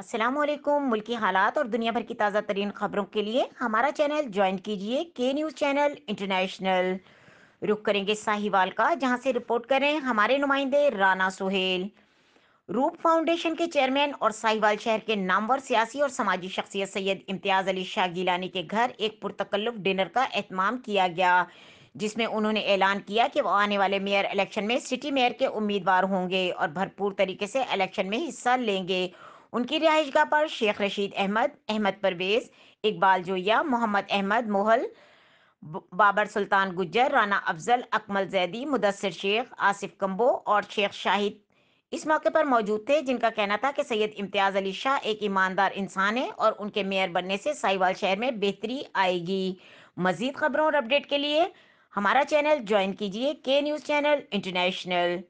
असलम मुल्की हालात और दुनिया भर की ताज़ा तरीन खबरों के लिए हमारा चैनल ज्वाइन कीजिए के न्यूज़ चैनल इंटरनेशनल रुख करेंगे साहिवाल का जहां से रिपोर्ट करें हमारे नुमाइंदे राना सोहेल रूप फाउंडेशन के चेयरमैन और साहिवाल शहर के नामवर सियासी और समाजी शख्सियत सैयद इम्तियाज़ अली शाह गीलानी के घर एक पुरतकल्लुफ डिनर का अहतमाम किया गया जिसमें उन्होंने ऐलान किया कि वो आने वाले मेयर इलेक्शन में सिटी मेयर के उम्मीदवार होंगे और भरपूर तरीके से इलेक्शन में हिस्सा लेंगे उनकी रिहाइश गाह पर शेख रशीद अहमद अहमद परवेज इकबाल जोया मोहम्मद अहमद मोहल बाबर सुल्तान गुज्जर राना अफजल अकमल जैदी मुदसर शेख आसिफ कम्बो और शेख शाहिद इस मौके पर मौजूद थे जिनका कहना था कि सैयद इम्तियाज़ अली शाह एक ईमानदार इंसान है और उनके मेयर बनने से साहिवाल शहर में बेहतरी आएगी मज़ीद खबरों और अपडेट के लिए हमारा चैनल ज्वाइन कीजिए के न्यूज़ चैनल इंटरनेशनल